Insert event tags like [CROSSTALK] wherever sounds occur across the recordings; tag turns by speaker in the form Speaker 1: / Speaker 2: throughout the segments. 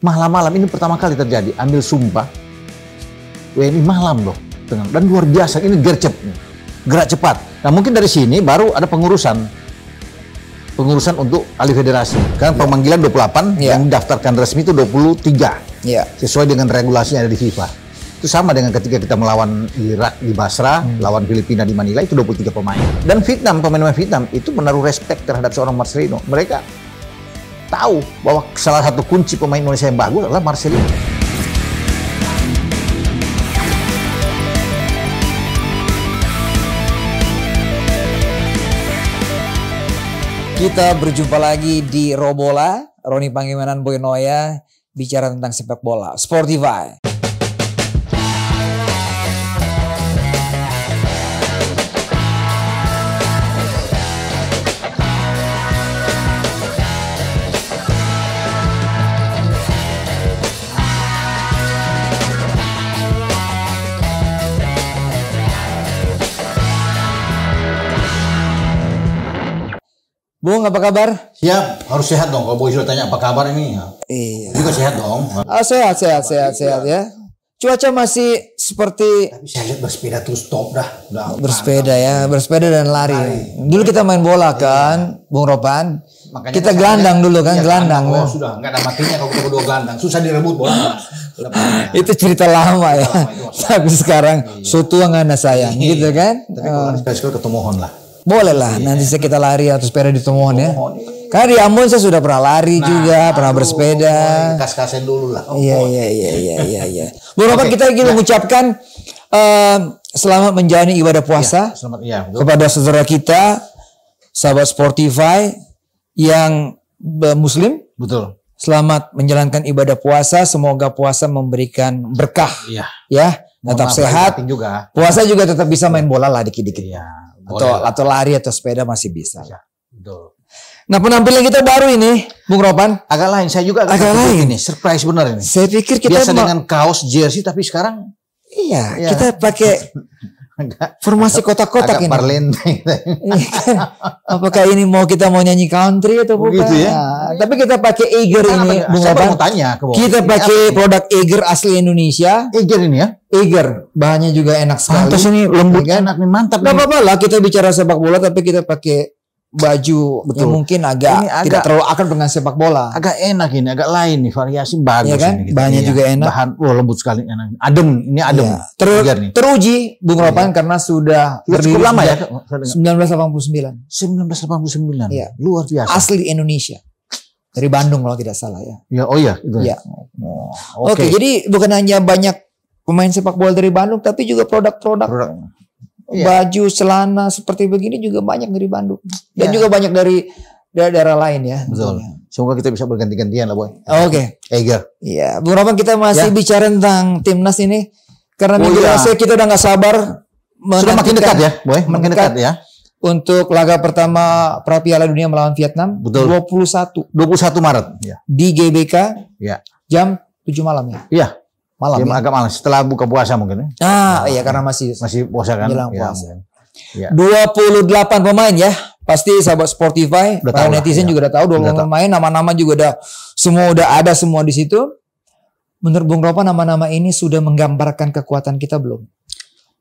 Speaker 1: malam-malam ini pertama kali terjadi ambil sumpah WNI malam loh tenang dan luar biasa ini gercep gerak cepat nah mungkin dari sini baru ada pengurusan pengurusan untuk alih federasi kan ya. pemanggilan 28 ya. yang daftarkan resmi itu 23 ya. sesuai dengan regulasi yang ada di FIFA itu sama dengan ketika kita melawan Irak di Basra, hmm. lawan Filipina di Manila itu 23 pemain. Dan Vietnam, pemain-pemain Vietnam itu menaruh respect terhadap seorang Marcelino. Mereka tahu bahwa salah satu kunci pemain Indonesia yang bagus adalah Marcelino.
Speaker 2: Kita berjumpa lagi di Robola, Roni Pangimanan Boy bicara tentang sepak bola, Sportify.
Speaker 1: Bung, apa kabar? Siap, harus sehat dong. Kalau boleh sudah tanya apa kabar ini, ya. iya. juga sehat dong.
Speaker 2: Ah, sehat, sehat, sehat, sehat, ya. Cuaca masih seperti. Tapi saya lihat
Speaker 1: bersepeda terus top dah.
Speaker 2: Udah bersepeda ya, bersepeda dan lari. lari. Dulu kita main bola iya. kan, iya. Bung Ropan.
Speaker 1: Makanya kita gelandang dulu kan, iya, gelandang. Oh, kan. sudah, nggak ada matinya kalau kita berdua gelandang. Susah direbut bola.
Speaker 2: [LAUGHS] itu cerita lama ya. Tapi sekarang, iya. sotuang saya, sayang, iya. gitu kan? Tapi kalau ah. sekali-sekali ketemuhon lah. Boleh lah, yeah. nanti saya kita lari atau sepeda di Tomohon ya. Iya. Karena di Ambon saya sudah pernah lari nah, juga, aduh, pernah bersepeda. Kas-kasin dulu lah. Iya iya iya iya iya. Bu Robert okay. kita ingin nah. mengucapkan uh, selamat menjalani ibadah puasa ya,
Speaker 1: selamat, ya, kepada
Speaker 2: saudara kita, sahabat Sportify yang Muslim. Betul. Selamat menjalankan ibadah puasa. Semoga puasa memberikan berkah. Iya. Ya, tetap sehat. Juga. Puasa juga tetap bisa main bola lah dikit-dikit. Iya atau atau lari atau sepeda masih bisa. Ya,
Speaker 1: Nah penampilan kita baru ini, Bung Ropan. Agak lain, saya juga agak, agak lain. Ini surprise benar ini. Saya pikir kita biasa dengan kaos jersey tapi sekarang. Iya, ya. kita pakai agak formasi kotak-kotak ini. Parlente. Iya. Apakah ini
Speaker 2: mau kita mau nyanyi country atau bukan? Begitu ya. Nah, tapi kita pakai Eiger nah, ini. Bung saya mau
Speaker 1: tanya ke Kita iya.
Speaker 2: pakai produk Eiger asli Indonesia. Eiger ini ya. Eiger, bahannya juga enak sekali. Terus ini lembut. enak
Speaker 1: nih, mantap. Gak apa-apa lah
Speaker 2: kita bicara sepak bola tapi kita pakai baju
Speaker 1: Betul. yang mungkin agak, ini agak tidak terlalu akan dengan sepak bola. Agak enak ini, agak lain nih variasi bagus. Ya kan? Ini, banyak Bahannya iya. juga enak. Bahan, oh lembut sekali enak. Adem, ini adem. Ya. Ter, teruji Bung iya. Ropan ya. karena sudah ya, berdiri lama ya.
Speaker 2: 1989. 1989. Ya. Luar biasa. Asli Indonesia. Dari Bandung kalau tidak salah ya.
Speaker 1: Ya, oh iya. Itu ya. Iya. Oh, Oke, okay. okay, jadi
Speaker 2: bukan hanya banyak pemain sepak bola dari Bandung, tapi juga produk-produk yeah. baju celana seperti begini juga banyak dari Bandung dan yeah. juga banyak
Speaker 1: dari daerah-daerah lain ya. Betul. Iya. Semoga kita bisa berganti-gantian lah, Boy. Oke. Okay. Ega. Iya, Bung Roman kita masih yeah.
Speaker 2: bicara tentang timnas ini karena oh, minggu oh, iya. kita udah nggak sabar sudah makin dekat ya, Boy. Makin dekat, ya. Untuk laga pertama pra Piala Dunia melawan Vietnam Betul. 21 21 Maret ya. di GBK ya. jam 7 malam ya. Iya malam. Ya, ya.
Speaker 1: agak malam setelah buka puasa mungkin. Ya?
Speaker 2: Ah, nah, iya karena iya. masih masih puasa kan. Iya, iya. dua puasa. Ya, ya. 28 pemain ya. Pasti sahabat sportify udah para netizen lah, juga udah tahu 28 pemain, nama-nama juga udah semua udah ada semua di situ. Menurut Bung Ropa nama-nama ini sudah menggambarkan kekuatan kita belum?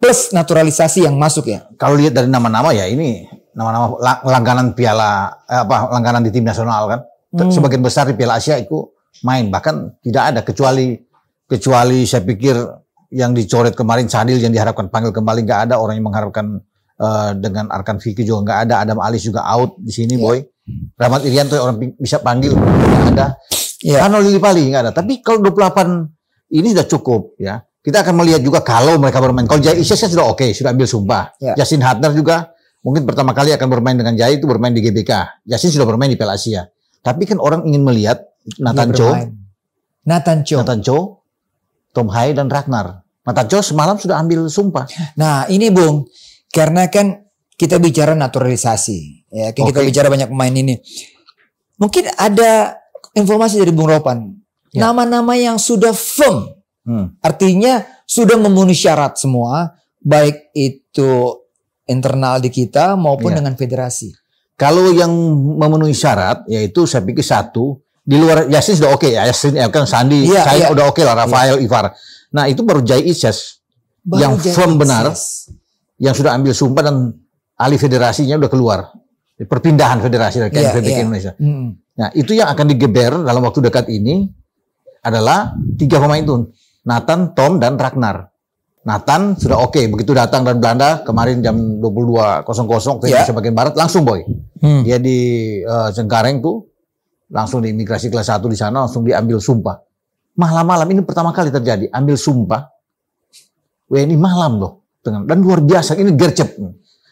Speaker 1: Plus naturalisasi yang masuk ya. Kalau lihat dari nama-nama ya ini nama-nama langganan piala eh, apa langganan di tim nasional kan. Hmm. Sebagian besar di Piala Asia itu main bahkan tidak ada kecuali kecuali saya pikir yang dicoret kemarin Sadil yang diharapkan panggil kembali nggak ada orang yang mengharapkan uh, dengan Arkan Vicky juga nggak ada Adam Alis juga out di sini yeah. boy Rahmat Irianto orang bisa panggil nggak ada yeah. Lili Pali nggak ada tapi kalau 28 ini sudah cukup ya kita akan melihat juga kalau mereka bermain kalau Jai Isya kan sudah oke okay, sudah ambil sumpah yeah. Yasin Hadnar juga mungkin pertama kali akan bermain dengan Jai itu bermain di GBK Yasin sudah bermain di Piala Asia tapi kan orang ingin melihat Nathan Cho Nathan Cho Nathan Cho Tom Hai dan Ragnar. Mata Jos semalam sudah ambil sumpah.
Speaker 2: Nah ini Bung, karena kan kita bicara naturalisasi, ya kan okay. kita bicara banyak pemain ini. Mungkin ada informasi dari Bung Ropan, ya. nama-nama ya. yang sudah firm, hmm. artinya sudah memenuhi syarat semua, baik itu internal di kita maupun ya. dengan federasi. Kalau yang
Speaker 1: memenuhi syarat, yaitu saya pikir satu, di luar Yasin sudah oke okay. Ya, Yasin ya kan Sandi yeah, saya yeah. udah oke okay lah iya. Rafael yeah. Ivar nah itu baru Jai Isyas yang Jai firm benar yang sudah ambil sumpah dan ahli federasinya udah keluar perpindahan federasi dari yeah, yeah. Indonesia mm. nah itu yang akan digeber dalam waktu dekat ini adalah tiga pemain itu Nathan Tom dan Ragnar Nathan sudah oke okay. begitu datang dari Belanda kemarin jam 22.00 ke yeah. Indonesia bagian barat langsung boy hmm. dia di uh, Cengkareng tuh langsung di imigrasi kelas 1 di sana langsung diambil sumpah. Malam-malam ini pertama kali terjadi, ambil sumpah. WNI malam loh. Dengan, dan luar biasa, ini gercep.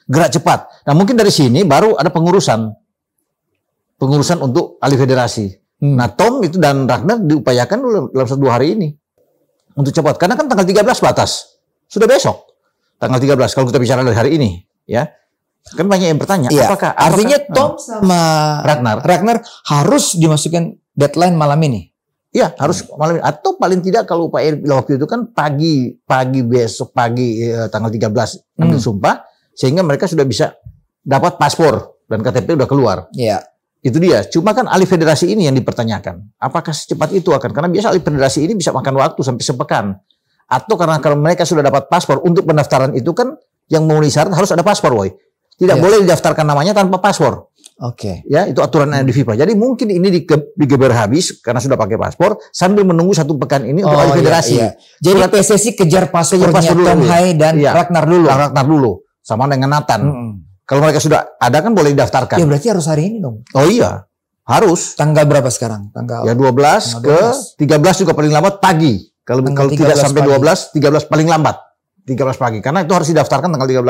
Speaker 1: Gerak cepat. Nah mungkin dari sini baru ada pengurusan. Pengurusan untuk alih federasi. Hmm. Nah Tom itu dan Ragnar diupayakan dalam satu dua hari ini. Untuk cepat. Karena kan tanggal 13 batas. Sudah besok. Tanggal 13 kalau kita bicara dari hari ini. ya kan banyak yang bertanya, iya. apakah, apakah artinya ah. Tom uh, sama Ragnar Ragnar harus dimasukkan deadline malam ini? Iya, harus hmm. malam ini atau paling tidak kalau Pak Erick waktu itu kan pagi pagi besok pagi eh, tanggal 13 hmm. ambil sumpah sehingga mereka sudah bisa dapat paspor dan KTP sudah keluar. Iya. Itu dia. Cuma kan alih federasi ini yang dipertanyakan. Apakah secepat itu akan? Karena biasa alih federasi ini bisa makan waktu sampai sepekan. Atau karena kalau mereka sudah dapat paspor untuk pendaftaran itu kan yang memenuhi syarat harus ada paspor, woi. Tidak yes. boleh didaftarkan namanya tanpa password. Oke. Okay. Ya, itu aturan hmm. di FIFA. Jadi mungkin ini digeber habis karena sudah pakai paspor sambil menunggu satu pekan ini oh, untuk alih iya, federasi. Iya, iya. Jadi Surat, PSSI kejar paspornya paspor Tom Hai dan iya. Ragnar dulu. Ragnar dulu sama dengan Nathan. Hmm. Kalau mereka sudah ada kan boleh didaftarkan. Ya berarti harus hari ini dong. Oh iya. Harus. Tanggal berapa sekarang? Tanggal Ya 12, tanggal 12. ke 13 juga paling lambat pagi. Kalau kalau tidak sampai pagi. 12, 13 paling lambat. 13 pagi karena itu harus didaftarkan tanggal 13.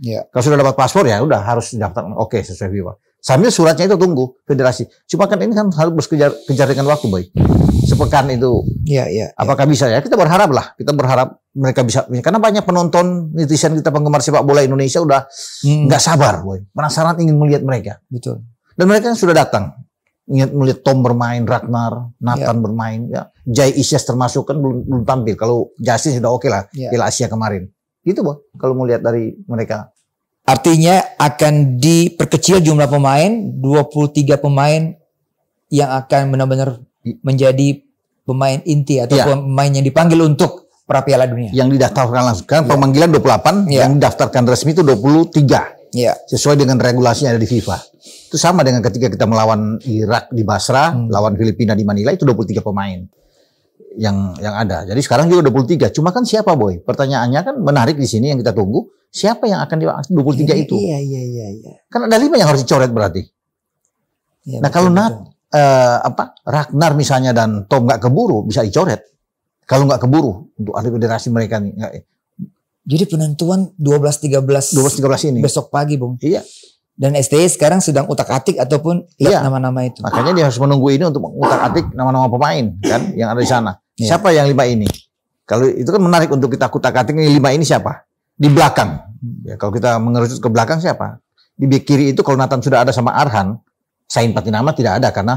Speaker 1: Ya. Kalau sudah dapat paspor ya udah harus daftar. Oke okay, sesuai FIFA. Sambil suratnya itu tunggu federasi. Cuma kan ini kan harus berkejar kejar dengan waktu baik. Sepekan itu. Iya iya. iya. Apakah ya. bisa ya? Kita berharap lah. Kita berharap mereka bisa. Karena banyak penonton netizen kita penggemar sepak bola Indonesia udah hmm. nggak hmm. sabar, boy. Penasaran ingin melihat mereka. Betul. Dan mereka yang sudah datang ingin melihat Tom bermain, Ragnar, Nathan yeah. bermain, ya. Jai Isias termasuk kan belum belum tampil. Kalau Jasin sudah oke okay lah yeah. Piala Asia kemarin. Gitu boh, kalau mau lihat dari mereka. Artinya akan diperkecil jumlah pemain,
Speaker 2: 23 pemain yang akan benar-benar menjadi pemain
Speaker 1: inti atau ya. pemain yang dipanggil untuk pra Piala Dunia. Yang didaftarkan langsung kan ya. pemanggilan 28, ya. yang didaftarkan resmi itu 23. Ya. Sesuai dengan regulasi yang ada di FIFA. Itu sama dengan ketika kita melawan Irak di Basra, hmm. lawan Filipina di Manila itu 23 pemain yang yang ada. Jadi sekarang juga 23. Cuma kan siapa boy? Pertanyaannya kan menarik di sini yang kita tunggu. Siapa yang akan di 23 iya, itu? Iya iya iya. iya. Kan ada lima yang harus dicoret berarti. Iya, nah kalau Nat eh, apa Ragnar misalnya dan Tom nggak keburu bisa dicoret. Kalau nggak keburu untuk ahli federasi mereka nih. Jadi penentuan
Speaker 2: 12 13 12 13 ini. Besok pagi, Bung. Iya. Dan STI sekarang sedang utak-atik
Speaker 1: ataupun iya. nama-nama itu. Makanya dia harus menunggu ini untuk utak-atik nama-nama pemain kan yang ada di sana. Iya. Siapa yang lima ini? Kalau itu kan menarik untuk kita utak-atik ini lima ini siapa? Di belakang. Ya, kalau kita mengerucut ke belakang siapa? Di kiri itu kalau Nathan sudah ada sama Arhan, Sain nama tidak ada karena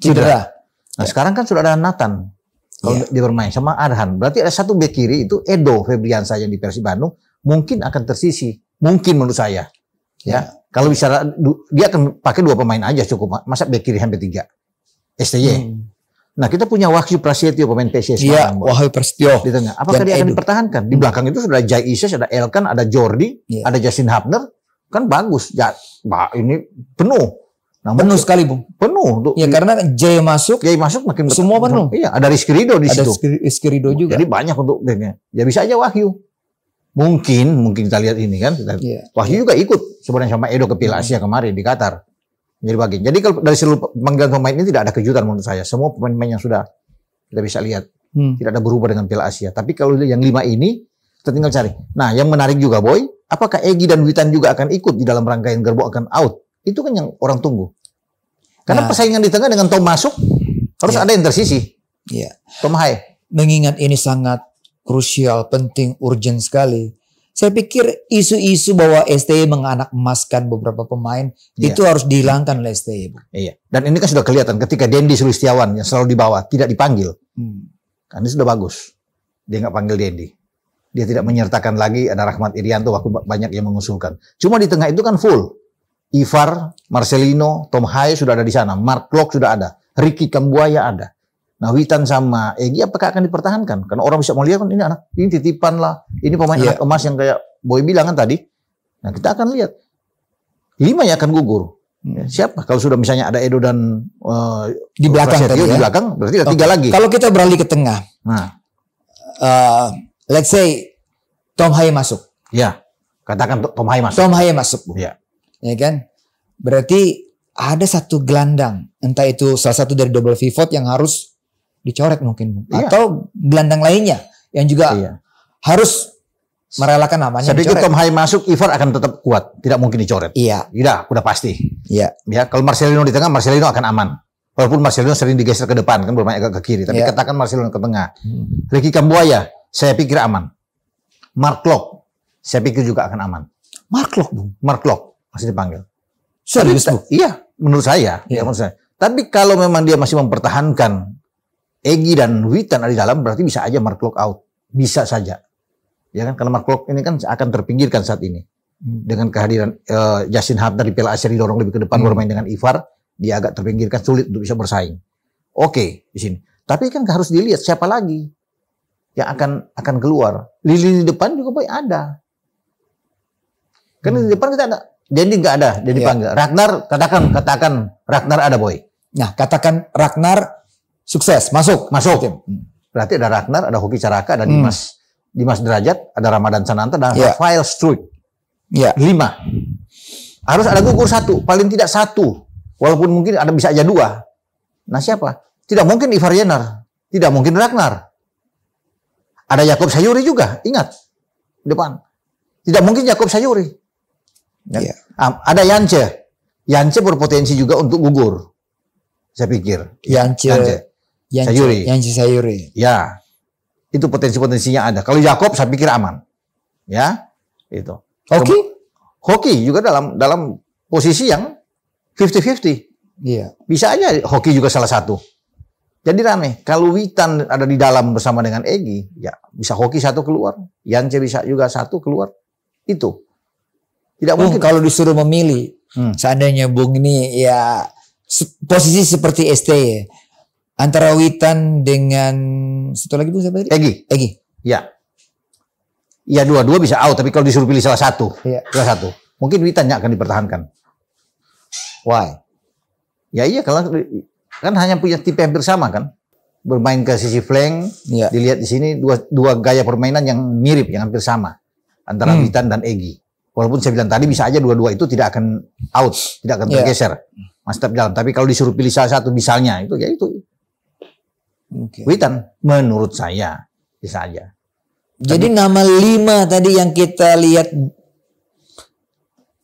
Speaker 1: cedera. Nah, ya. sekarang kan sudah ada Nathan kalau yeah. dia bermain sama Arhan. Berarti ada satu bek kiri itu Edo Febriansa yang di Persib Bandung mungkin akan tersisi. Mungkin menurut saya. Ya. ya. Kalau bicara dia akan pakai dua pemain aja cukup. Masa bek kiri sampai tiga. STY. Hmm. Nah kita punya Wahyu Prasetyo pemain PSIS Iya, Wahyu Prasetyo di tengah. Apakah Dan dia akan Edu. dipertahankan? Di hmm. belakang itu sudah Jay Jai ada Elkan, ada Jordi, yeah. ada Justin Hapner. Kan bagus. Ya, bah, ini penuh. Nah, penuh sekali, Bung. Penuh. Tuh. Ya, karena Jay masuk. Jay masuk makin semua penuh. Iya, ada Rizky Rido di ada situ. Ada Rizky Rido juga. Jadi banyak untuk backnya. Ya bisa aja Wahyu mungkin mungkin kita lihat ini kan kita, yeah. Wahyu yeah. juga ikut sebenarnya sama Edo ke Piala iya. Asia kemarin di Qatar menjadi bagian. Jadi kalau dari seluruh pemanggilan pemain ini tidak ada kejutan menurut saya. Semua pemain-pemain yang sudah kita bisa lihat hmm. tidak ada berubah dengan Piala Asia. Tapi kalau yang lima ini kita tinggal cari. Nah yang menarik juga Boy, apakah Egi dan Witan juga akan ikut di dalam rangkaian Gerbo akan out? Itu kan yang orang tunggu. Karena nah. persaingan di tengah dengan Tom masuk harus yeah. ada yang tersisi. Iya.
Speaker 2: Tom Hai. Mengingat ini sangat krusial, penting, urgent sekali. Saya pikir isu-isu bahwa STI menganak emaskan beberapa pemain yeah. itu harus dihilangkan
Speaker 1: oleh STI. Iya. Dan ini kan sudah kelihatan ketika Dendi Sulistiawan yang selalu dibawa tidak dipanggil. Hmm. Kan ini sudah bagus. Dia nggak panggil Dendi. Dia tidak menyertakan lagi ada Rahmat Irianto waktu banyak yang mengusulkan. Cuma di tengah itu kan full. Ivar, Marcelino, Tom Hai sudah ada di sana. Mark Klok sudah ada. Ricky Kambuaya ada. Nah, Witan sama Egi apakah akan dipertahankan? Karena orang bisa melihat kan ini anak ini titipan lah, ini pemain yeah. anak emas yang kayak Boy bilang kan tadi. Nah, kita akan lihat lima yang akan gugur. Hmm. Siapa? Kalau sudah misalnya ada Edo dan uh, di belakang tadi, ya? di belakang berarti ada okay. tiga lagi. Kalau kita beralih ke tengah, nah.
Speaker 2: uh, let's say Tom Haye masuk.
Speaker 1: Ya, katakan Tom Haye masuk. Tom Haye
Speaker 2: masuk, bu. Ya. ya kan? Berarti ada satu gelandang, entah itu salah satu dari double pivot yang harus dicoret mungkin
Speaker 1: iya. atau gelandang lainnya yang juga iya. harus
Speaker 2: merelakan namanya. Saya pikir Tom Hai
Speaker 1: masuk, Ivar akan tetap kuat, tidak mungkin dicoret. Iya. Tidak, udah pasti. Iya. Ya, kalau Marcelino di tengah, Marcelino akan aman. Walaupun Marcelino sering digeser ke depan, kan bermain agak ke kiri, tapi iya. katakan Marcelino ke tengah. Hmm. Ricky Kambuaya, saya pikir aman. Mark Lok, saya pikir juga akan aman. Mark Lok, Bung. Mark Lok masih dipanggil. Serius, Iya, menurut saya. Iya. Ya, menurut saya. Tapi kalau memang dia masih mempertahankan Egi dan Witan ada di dalam berarti bisa aja Mark Locke out. Bisa saja. Ya kan karena Mark Locke ini kan akan terpinggirkan saat ini. Hmm. Dengan kehadiran uh, Justin Hart dari Piala Asia didorong lebih ke depan hmm. bermain dengan Ivar, dia agak terpinggirkan sulit untuk bisa bersaing. Oke, okay, di sini. Tapi kan harus dilihat siapa lagi yang akan akan keluar. Lili di depan juga baik ada. Kan hmm. di depan kita ada. Dendi enggak ada, Dendi ya. panggil. Ragnar katakan katakan Ragnar ada boy. Nah katakan Ragnar Sukses, masuk, masuk. Tim. Hmm. Berarti ada Ragnar, ada Hoki Caraka, ada hmm. Dimas, hmm. Dimas Derajat, ada Ramadan Sananta, dan yeah. Rafael Struik. Yeah. Lima. Harus ada gugur satu, paling tidak satu. Walaupun mungkin ada bisa aja dua. Nah siapa? Tidak mungkin Ivar Jenner, tidak mungkin Ragnar. Ada Yakob Sayuri juga, ingat depan. Tidak mungkin Yakob Sayuri. Ya. ya. Ada Yance, Yance berpotensi juga untuk gugur. Saya pikir. Yance, Yance.
Speaker 2: Yang Sayuri. Yang
Speaker 1: Sayuri. Ya. Itu potensi-potensinya ada. Kalau Yakob saya pikir aman. Ya. Itu. Hoki? Hoki juga dalam dalam posisi yang 50-50. Iya. Bisa aja hoki juga salah satu. Jadi rame. Kalau Witan ada di dalam bersama dengan Egi, ya bisa hoki satu keluar. Yance bisa juga satu keluar. Itu. Tidak oh, mungkin. Oh, kalau disuruh memilih, hmm. seandainya Bung ini
Speaker 2: ya posisi seperti STY, antara Witan dengan
Speaker 1: satu lagi bu siapa tadi? Egi. Egi. Ya. Ya dua-dua bisa out tapi kalau disuruh pilih salah satu, ya. salah satu. Mungkin Witan yang akan dipertahankan. Why? Ya iya kalau kan hanya punya tipe hampir sama kan. Bermain ke sisi flank, ya. dilihat di sini dua, dua gaya permainan yang mirip, yang hampir sama antara hmm. Witan dan Egi. Walaupun saya bilang tadi bisa aja dua-dua itu tidak akan out, tidak akan iya. bergeser, Yeah. Masih tetap dalam. Tapi kalau disuruh pilih salah satu misalnya itu ya itu Okay. Witan menurut saya bisa aja. Jadi Tapi, nama lima tadi yang kita lihat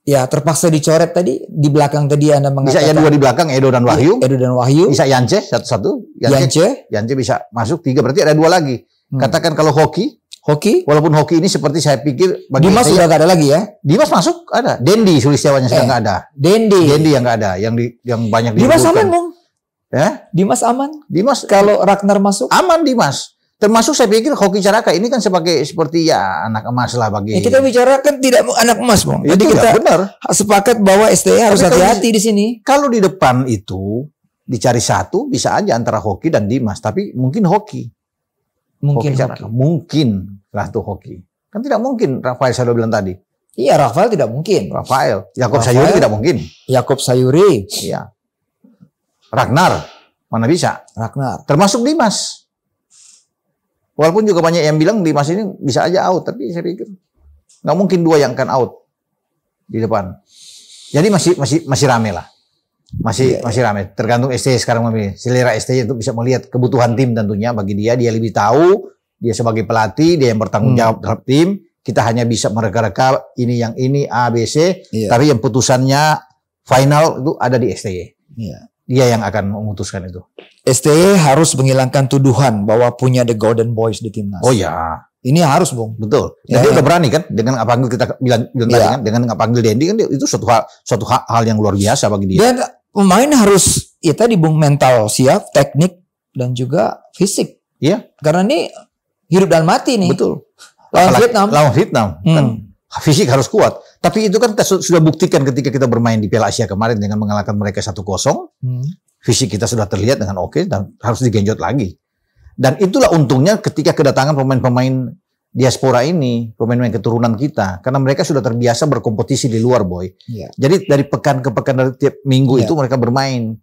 Speaker 2: ya terpaksa dicoret tadi di belakang tadi Anda ya, mengatakan. Bisa yang dua di belakang Edo dan Wahyu. Edo
Speaker 1: dan Wahyu. Bisa Yance satu-satu. Yance. Yance. Yance bisa masuk tiga berarti ada dua lagi. Hmm. Katakan kalau hoki. Hoki. Walaupun hoki ini seperti saya pikir bagi Dimas saya, sudah ada lagi ya. Dimas masuk ada. Dendi Sulistiawannya eh, sudah nggak ada. Dendi. Dendi yang nggak ada yang di yang banyak Dimas sama Ya. Dimas aman? Dimas kalau Ragnar masuk? Aman Dimas. Termasuk saya pikir hoki caraka ini kan sebagai seperti ya anak emas lah bagi. Ya, kita bicara kan tidak anak emas, Bang. Jadi kita benar.
Speaker 2: sepakat bahwa STI e harus hati-hati di
Speaker 1: sini. Kalau di depan itu dicari satu bisa aja antara hoki dan Dimas, tapi mungkin hoki. Mungkin hoki hoki. mungkin lah tuh hoki. Kan tidak mungkin Rafael saya bilang tadi. Iya, Rafael tidak mungkin. Rafael, Yakob Sayuri tidak mungkin. Yakob Sayuri. Iya. Ragnar. Mana bisa? Ragnar. Termasuk Dimas. Walaupun juga banyak yang bilang Dimas ini bisa aja out. Tapi saya pikir nggak mungkin dua yang akan out di depan. Jadi masih masih masih rame lah. Masih yeah. Iya. masih rame. Tergantung STI sekarang memilih. Selera STI untuk bisa melihat kebutuhan tim tentunya bagi dia. Dia lebih tahu. Dia sebagai pelatih. Dia yang bertanggung hmm. jawab hmm. terhadap tim. Kita hanya bisa mereka-reka ini yang ini A, B, C. Yeah. Tapi yang putusannya final itu ada di STI. Yeah. Iya dia yang akan memutuskan itu. STY e harus menghilangkan tuduhan bahwa punya the golden boys di timnas. Oh ya. Ini harus, Bung. Betul. ya, dia ya. udah berani kan dengan apa panggil kita bilang, bilang ya. tadi iya. kan dengan nggak panggil Dendi kan itu suatu hal suatu hal, hal yang luar biasa bagi dia. Dan pemain harus ya tadi Bung mental siap, teknik dan juga fisik. Iya. Karena ini hidup dan mati nih. Betul.
Speaker 2: Lawan Vietnam. Lawan
Speaker 1: Vietnam kan? hmm. kan fisik harus kuat. Tapi itu kan kita sudah buktikan ketika kita bermain di Piala Asia kemarin dengan mengalahkan mereka 1-0. Hmm. Fisik kita sudah terlihat dengan oke okay, dan harus digenjot lagi. Dan itulah untungnya ketika kedatangan pemain-pemain diaspora ini, pemain-pemain keturunan kita, karena mereka sudah terbiasa berkompetisi di luar, boy. Yeah. Jadi dari pekan ke pekan dari tiap minggu yeah. itu mereka bermain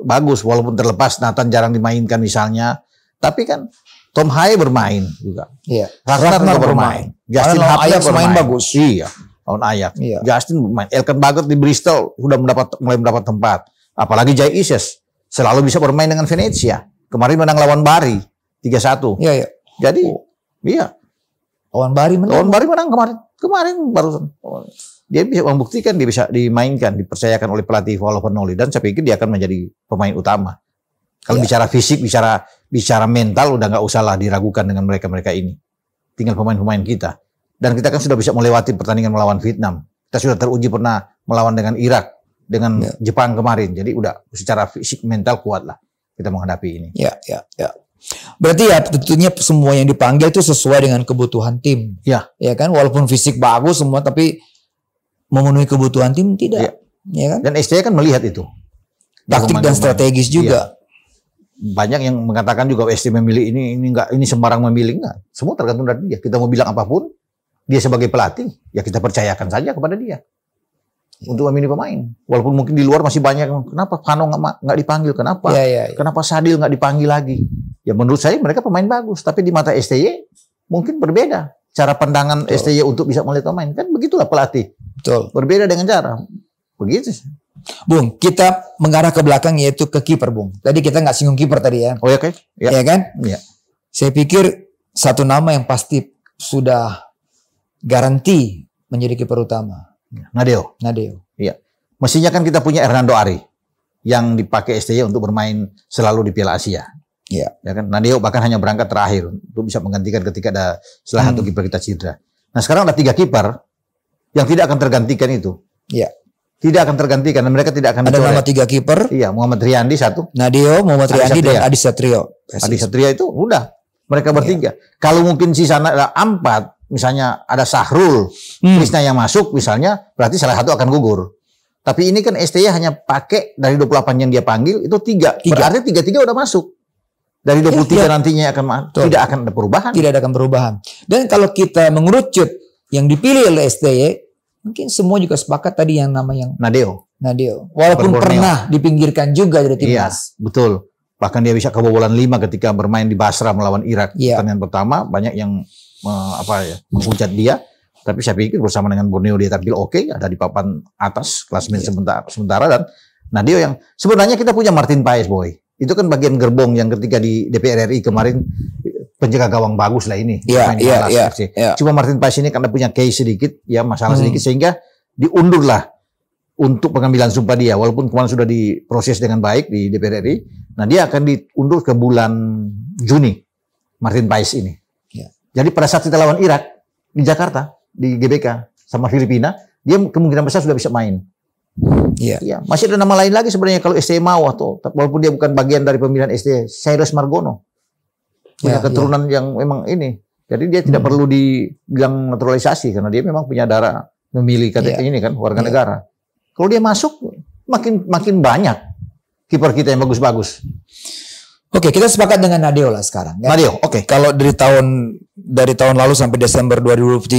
Speaker 1: bagus, walaupun terlepas Nathan jarang dimainkan misalnya, tapi kan Tom Haye bermain juga. Iya. Yeah. Ragnar bermain. Justin Hapner bermain. bermain bagus. Iya lawan Ayak. Iya. Justin main Elkan Bagot di Bristol sudah mendapat mulai mendapat tempat. Apalagi Jay Isis selalu bisa bermain dengan Venezia. Kemarin menang lawan Bari 3-1. Iya, iya. Jadi oh. iya. Lawan Bari menang. Lawan Bari menang kemarin. Kemarin barusan. Oh. Dia bisa membuktikan dia bisa dimainkan, dipercayakan oleh pelatih Noli dan saya pikir dia akan menjadi pemain utama. Kalau iya. bicara fisik, bicara bicara mental udah nggak usahlah diragukan dengan mereka-mereka ini. Tinggal pemain-pemain kita. Dan kita kan sudah bisa melewati pertandingan melawan Vietnam. Kita sudah teruji pernah melawan dengan Irak, dengan ya. Jepang kemarin. Jadi udah secara fisik mental kuat lah kita menghadapi ini. Ya, ya, ya. Berarti ya
Speaker 2: tentunya semua yang dipanggil itu sesuai dengan kebutuhan tim. Ya. Ya kan walaupun fisik bagus semua tapi memenuhi kebutuhan tim tidak. Ya,
Speaker 1: ya kan? Dan STI kan melihat itu.
Speaker 2: Taktik dan strategis juga.
Speaker 1: Ya. Banyak yang mengatakan juga oh, STI memilih ini ini enggak ini sembarang memilih enggak. Semua tergantung dari dia. Kita mau bilang apapun dia sebagai pelatih, ya kita percayakan saja kepada dia untuk memilih pemain. Walaupun mungkin di luar masih banyak kenapa Kano nggak dipanggil, kenapa? Ya, ya, ya. Kenapa Sadil nggak dipanggil lagi? Ya menurut saya mereka pemain bagus, tapi di mata STY mungkin berbeda cara pandangan Betul. STY untuk bisa melihat pemain. Kan begitulah pelatih. Betul. Berbeda dengan cara. Begitu sih. Bung, kita
Speaker 2: mengarah ke belakang yaitu ke kiper, Bung. Tadi kita nggak singgung kiper tadi ya. Oh ya, okay. ya. ya kan? Ya. Saya pikir satu nama yang pasti sudah garanti menjadi kiper utama.
Speaker 1: Ya, Nadeo. Nadeo. Iya. Mestinya kan kita punya Hernando Ari yang dipakai STY untuk bermain selalu di Piala Asia. Iya. Ya kan Nadeo bahkan hanya berangkat terakhir untuk bisa menggantikan ketika ada salah satu hmm. kiper kita cedera. Nah, sekarang ada tiga kiper yang tidak akan tergantikan itu. Iya. Tidak akan tergantikan dan mereka tidak akan Ada nama tiga kiper. Iya, Muhammad Riyandi satu. Nadeo, Muhammad Riyandi dan Adi Satrio. Adi Satrio itu udah mereka iya. bertiga. Iya. Kalau mungkin sisa sana ada empat, misalnya ada Sahrul, hmm. Krishna yang masuk misalnya, berarti salah satu akan gugur. Tapi ini kan STI hanya pakai dari 28 yang dia panggil itu tiga. tiga. Berarti tiga-tiga udah masuk. Dari 23 ya, ya. nantinya akan Betul. tidak akan ada perubahan. Tidak ada akan perubahan. Dan kalau kita mengerucut yang dipilih oleh
Speaker 2: STI mungkin semua juga sepakat tadi yang nama yang Nadeo. Nadeo. Walaupun Berborneo. pernah
Speaker 1: dipinggirkan juga dari timnas. Iya, betul. Bahkan dia bisa kebobolan lima ketika bermain di Basra melawan Irak. Iya. Pertandingan pertama banyak yang apa ya, menghujat dia. Tapi saya pikir bersama dengan Borneo dia tampil oke, okay, ada di papan atas klasmen yeah. sementara, sementara dan nah, dia yang sebenarnya kita punya Martin Paes boy. Itu kan bagian gerbong yang ketika di DPR RI kemarin penjaga gawang bagus lah ini. Iya, iya, iya, iya. Cuma Martin Paes ini karena punya case sedikit, ya masalah hmm. sedikit sehingga diundurlah untuk pengambilan sumpah dia walaupun kemarin sudah diproses dengan baik di DPR RI. Nah, dia akan diundur ke bulan Juni Martin Paes ini. Jadi pada saat kita lawan Irak di Jakarta di GBK sama Filipina, dia kemungkinan besar sudah bisa main. Iya. Yeah. masih ada nama lain lagi sebenarnya kalau SD Mawa tuh, walaupun dia bukan bagian dari pemilihan SD, Cyrus Margono. Punya yeah, ya. keturunan yeah. yang memang ini. Jadi dia tidak hmm. perlu dibilang naturalisasi karena dia memang punya darah memilih KTP yeah. ini kan warga yeah. negara. Kalau dia masuk makin makin banyak kiper kita yang bagus-bagus. Oke, kita sepakat dengan Nadeo lah sekarang. Ya? Nadeo,
Speaker 2: oke. Okay. Kalau dari tahun dari tahun lalu sampai Desember 2023,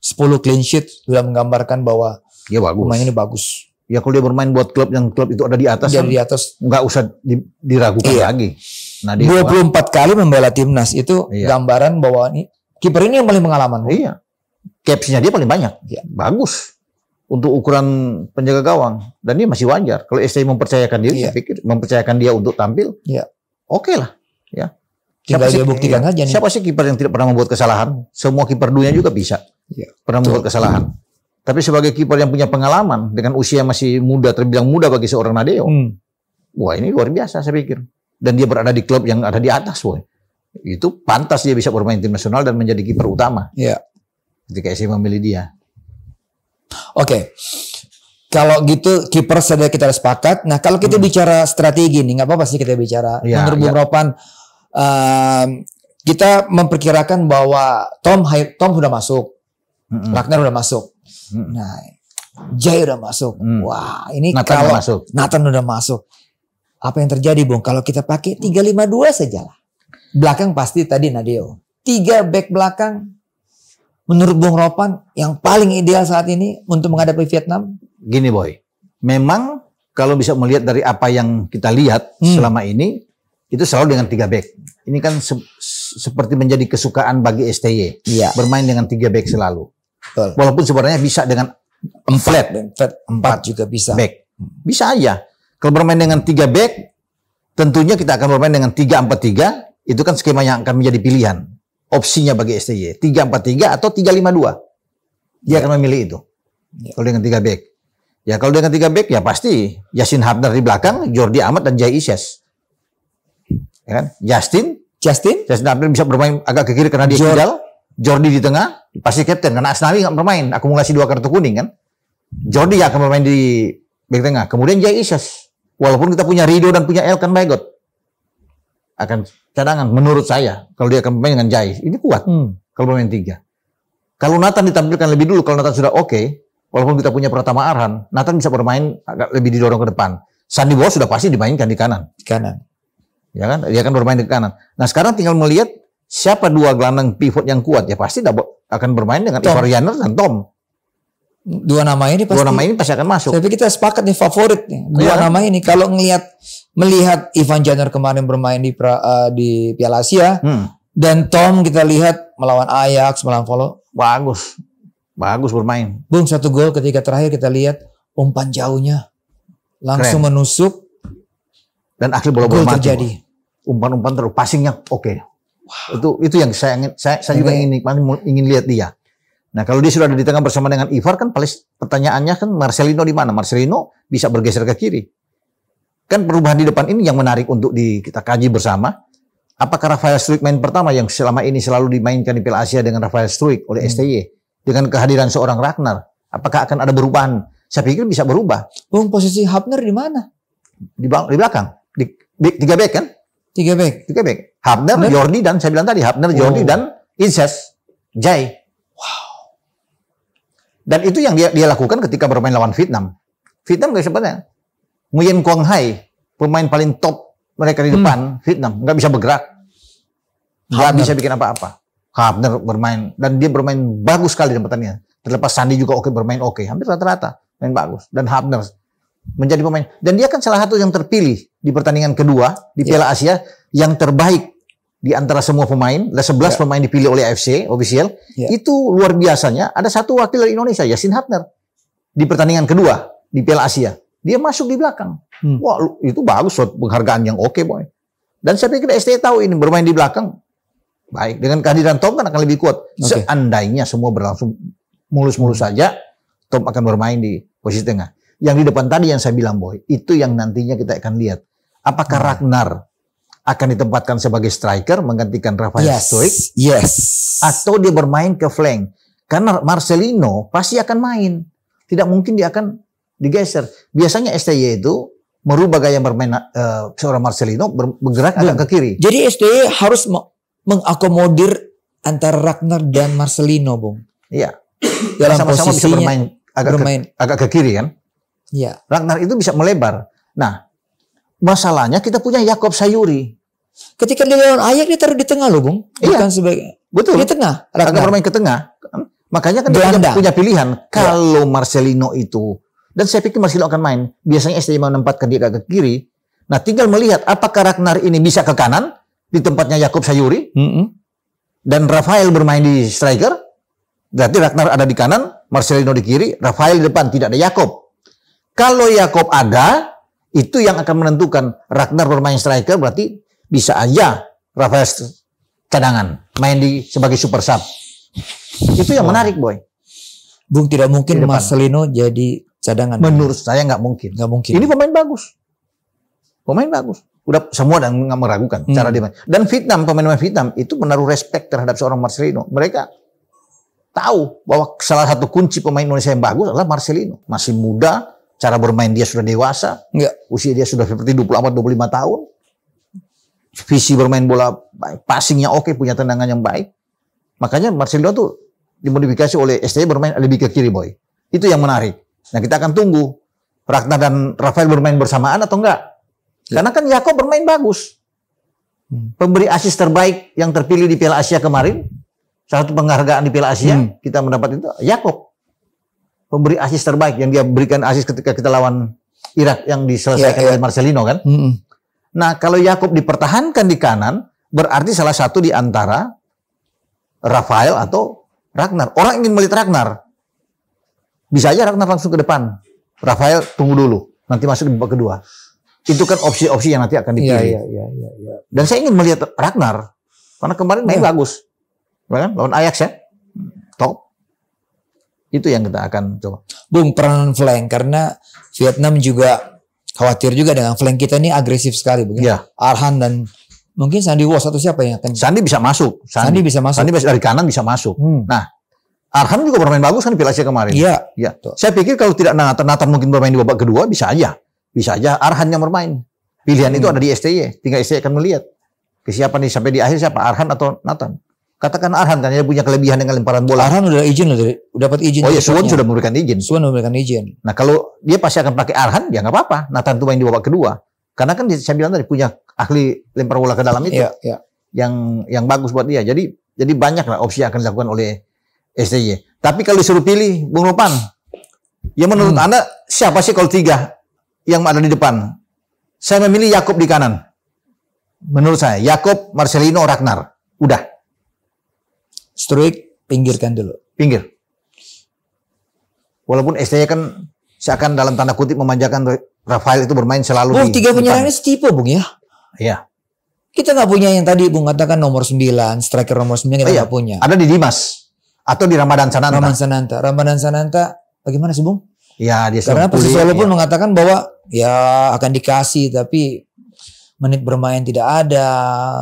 Speaker 2: 10 clean
Speaker 1: sheet sudah menggambarkan bahwa ya bagus. Pemain ini bagus. Ya kalau dia bermain buat klub yang klub itu ada di atas, dia kan di atas nggak usah di, diragukan iya. lagi. Nadeo 24 apa? kali membela timnas itu iya. gambaran bahwa ini kiper ini yang paling pengalaman. Iya. Capsnya dia paling banyak. Iya. Bagus untuk ukuran penjaga gawang dan dia masih wajar. Kalau STI mempercayakan dia, iya. saya pikir mempercayakan dia untuk tampil. Iya oke okay lah ya siapa sih, buktikan iya, aja nih. Siapa sih kiper yang tidak pernah membuat kesalahan? Semua kiper dunia juga bisa. Ya, pernah membuat kesalahan. Tapi sebagai kiper yang punya pengalaman dengan usia masih muda terbilang muda bagi seorang Nadeo. Hmm. Wah, ini luar biasa saya pikir. Dan dia berada di klub yang ada di atas, wah. Itu pantas dia bisa bermain tim nasional dan menjadi kiper utama. Iya. Ketika saya memilih dia. Oke. Okay. Kalau gitu kiper sudah kita sepakat. Nah
Speaker 2: kalau kita hmm. bicara strategi nih, nggak apa-apa sih kita bicara. Ya, Menurut ya. Bung iya. Ropan, uh, kita memperkirakan bahwa Tom Tom sudah masuk, hmm. Ragnar sudah masuk. Hmm. Nah, Jay udah masuk. Hmm. Wah, ini Nathan kalau masuk. Nathan udah masuk. Apa yang terjadi, Bung? Kalau kita pakai 352 sajalah. Belakang pasti tadi Nadeo. Tiga back belakang menurut Bung Ropan yang paling ideal saat ini untuk menghadapi Vietnam
Speaker 1: gini boy, memang kalau bisa melihat dari apa yang kita lihat hmm. selama ini itu selalu dengan tiga back. Ini kan se seperti menjadi kesukaan bagi STY ya. bermain dengan tiga back selalu. Betul. Walaupun sebenarnya bisa dengan empat, empat, empat juga bisa. Back hmm. bisa aja. Kalau bermain dengan tiga back, tentunya kita akan bermain dengan tiga empat tiga. Itu kan skema yang akan menjadi pilihan opsinya bagi STY tiga empat tiga atau tiga lima dua. Dia ya. akan memilih itu. Ya. Kalau dengan tiga back. Ya kalau dengan tiga back ya pasti Yasin Habdar di belakang, Jordi Amat dan Jay Ises. Ya kan? Justin, Justin, Justin Habdar bisa bermain agak ke kiri karena dia Jor kidal. Jordi di tengah, pasti kapten karena Asnawi nggak bermain, akumulasi dua kartu kuning kan. Jordi akan bermain di back tengah. Kemudian Jay Ises. Walaupun kita punya Rido dan punya Elkan Bagot. Akan cadangan menurut saya kalau dia akan bermain dengan Jay, ini kuat. Hmm. Kalau bermain tiga. Kalau Nathan ditampilkan lebih dulu, kalau Nathan sudah oke, okay, Walaupun kita punya Pratama Arhan, Nathan bisa bermain agak lebih didorong ke depan. Sandi Bowo sudah pasti dimainkan di kanan. Di kanan. Ya kan? Dia akan bermain di kanan. Nah, sekarang tinggal melihat siapa dua gelandang pivot yang kuat ya pasti akan bermain dengan Tom. Ivar Janer dan Tom. Dua nama ini pasti dua nama ini pasti akan masuk. Tapi kita sepakat nih favorit Dua ya. nama ini
Speaker 2: kalau ngelihat melihat Ivan Janer kemarin bermain di pra, uh, di Piala Asia hmm. dan Tom kita lihat melawan Ajax melawan Follow. bagus Bagus bermain. Bung satu gol ketika terakhir kita lihat umpan jauhnya langsung Keren. menusuk
Speaker 1: dan akhir bola bola terjadi. Umpan-umpan terus passingnya oke. Okay. Wow. Itu itu yang saya ingin saya, saya juga ingin ingin lihat dia. Nah kalau dia sudah ada di tengah bersama dengan Ivar kan paling pertanyaannya kan Marcelino di mana? Marcelino bisa bergeser ke kiri. Kan perubahan di depan ini yang menarik untuk di, kita kaji bersama. Apakah Rafael Struik main pertama yang selama ini selalu dimainkan di Piala Asia dengan Rafael Struik oleh hmm dengan kehadiran seorang Ragnar? Apakah akan ada perubahan? Saya pikir bisa berubah. Bung, posisi Hapner di mana? Di, di belakang. Di, di, tiga back kan? Tiga back. Tiga back. Hapner, Jordi dan saya bilang tadi Hapner, oh. Jordi dan Inces, Jai. Wow. Dan itu yang dia dia lakukan ketika bermain lawan Vietnam. Vietnam gak sebenarnya. Nguyen Quang Hai, pemain paling top mereka di hmm. depan hmm. Vietnam, nggak bisa bergerak, nggak bisa bikin apa-apa. Habner bermain dan dia bermain bagus sekali dalam pertandingan. Terlepas Sandi juga oke bermain oke, hampir rata-rata main bagus dan Habner menjadi pemain dan dia kan salah satu yang terpilih di pertandingan kedua di iya. Piala yeah. Asia yang terbaik di antara semua pemain, ada 11 yeah. pemain dipilih oleh AFC official. Yeah. Itu luar biasanya ada satu wakil dari Indonesia, Yasin Hapner di pertandingan kedua di Piala Asia. Dia masuk di belakang. Hmm. Wah, itu bagus penghargaan yang oke, okay, boy. Dan saya pikir ST e tahu ini bermain di belakang Baik, dengan kehadiran Tom kan akan lebih kuat. Okay. Seandainya semua berlangsung mulus-mulus saja, Tom akan bermain di posisi tengah. Yang di depan tadi yang saya bilang boy, itu yang nantinya kita akan lihat. Apakah hmm. Ragnar akan ditempatkan sebagai striker menggantikan Rafael yes. Stoik? Yes. Atau dia bermain ke flank? Karena Marcelino pasti akan main. Tidak mungkin dia akan digeser. Biasanya STY itu merubah gaya bermain uh, seorang Marcelino bergerak agak ke kiri. Jadi STY harus
Speaker 2: mengakomodir antara Ragnar dan Marcelino, Bung.
Speaker 1: Iya. Dalam Sama-sama posisinya, bisa bermain agak bermain. Ke, agak ke kiri kan? Iya. Ragnar itu bisa melebar. Nah, masalahnya kita punya Yakob Sayuri. Ketika dia lawan Ayak dia taruh di tengah loh, Bung. Iya. Bukan sebagai Betul. Di tengah. Ragnar. Agak bermain ke tengah. Makanya kan Belanda. dia punya pilihan. Iya. Kalau ya. Marcelino itu dan saya pikir Marcelino akan main. Biasanya STI menempatkan dia ke kiri. Nah, tinggal melihat apakah Ragnar ini bisa ke kanan di tempatnya Yakub Sayuri mm -hmm. dan Rafael bermain di striker berarti Ragnar ada di kanan Marcelino di kiri Rafael di depan tidak ada Yakub kalau Yakub ada itu yang akan menentukan Ragnar bermain striker berarti bisa aja Rafael cadangan main di sebagai super sub itu yang menarik boy Bung tidak mungkin Marcelino jadi cadangan menurut saya nggak mungkin nggak mungkin ini pemain bagus pemain bagus udah semua dan nggak meragukan hmm. cara dia main. Dan Vietnam pemain-pemain Vietnam itu menaruh respect terhadap seorang Marcelino. Mereka tahu bahwa salah satu kunci pemain Indonesia yang bagus adalah Marcelino. Masih muda, cara bermain dia sudah dewasa. Ya. Usia dia sudah seperti 24-25 tahun. Visi bermain bola baik, passingnya oke, punya tendangan yang baik. Makanya Marcelino tuh dimodifikasi oleh STI e bermain lebih ke kiri boy. Itu yang menarik. Nah kita akan tunggu Ragnar dan Rafael bermain bersamaan atau enggak. Ya. Karena kan Yakob bermain bagus. Hmm. Pemberi asis terbaik yang terpilih di Piala Asia kemarin, satu penghargaan di Piala Asia hmm. kita mendapat itu Yakob. Pemberi asis terbaik yang dia berikan asis ketika kita lawan Irak yang diselesaikan yeah, ya, oleh Marcelino kan. Hmm, hmm. Nah, kalau Yakob dipertahankan di kanan, berarti salah satu di antara Rafael atau Ragnar. Orang ingin melihat Ragnar. Bisa aja Ragnar langsung ke depan. Rafael tunggu dulu, nanti masuk di babak kedua. Itu kan opsi-opsi yang nanti akan iya, dipilih. Ya,
Speaker 2: ya, ya, ya,
Speaker 1: Dan saya ingin melihat Ragnar karena kemarin main iya. bagus, ya kan? Lawan Ajax ya, top. Itu yang
Speaker 2: kita akan coba. Bung peran flank karena Vietnam juga khawatir juga dengan
Speaker 1: flank kita ini agresif sekali, begitu? Ya. Arhan dan mungkin Sandi Wos atau siapa yang akan Sandi bisa masuk Sandi, Sandi bisa masuk Sandi dari kanan bisa masuk hmm. nah Arhan juga bermain bagus kan Piala Asia kemarin iya iya saya pikir kalau tidak Nathan Nathan mungkin bermain di babak kedua bisa aja bisa aja Arhan yang bermain. Pilihan hmm. itu ada di STY. Tinggal STY akan melihat kesiapan nih sampai di akhir siapa Arhan atau Nathan. Katakan Arhan kan dia punya kelebihan dengan lemparan bola. Arhan udah izin loh, udah dapat izin. Oh iya, Suwon sudah memberikan izin. Suwon memberikan izin. Nah kalau dia pasti akan pakai Arhan, ya nggak apa-apa. Nathan tuh main di babak kedua. Karena kan saya bilang tadi punya ahli lempar bola ke dalam itu. Iya, iya. Yang yang bagus buat dia. Jadi jadi banyak lah opsi yang akan dilakukan oleh STY. Tapi kalau disuruh pilih, Bung Lopan, ya menurut hmm. Anda siapa sih kalau tiga yang ada di depan. Saya memilih Yakub di kanan. Menurut saya, Yakub, Marcelino, Ragnar. Udah. Struik, pinggirkan dulu. Pinggir. Walaupun STY kan seakan dalam tanda kutip memanjakan Rafael itu bermain selalu Bung, di tiga penyerang ini setipe Bung ya. Iya. Kita nggak punya yang tadi Bung katakan nomor 9,
Speaker 2: striker nomor 9 kita iya. nggak oh, iya. punya. Ada di Dimas atau di Ramadan Sananta. Ramadan Sananta. Ramadan Sananta bagaimana sih Bung? Ya, dia Karena Persis Solo pun ya. mengatakan bahwa ya akan dikasih tapi menit bermain tidak ada,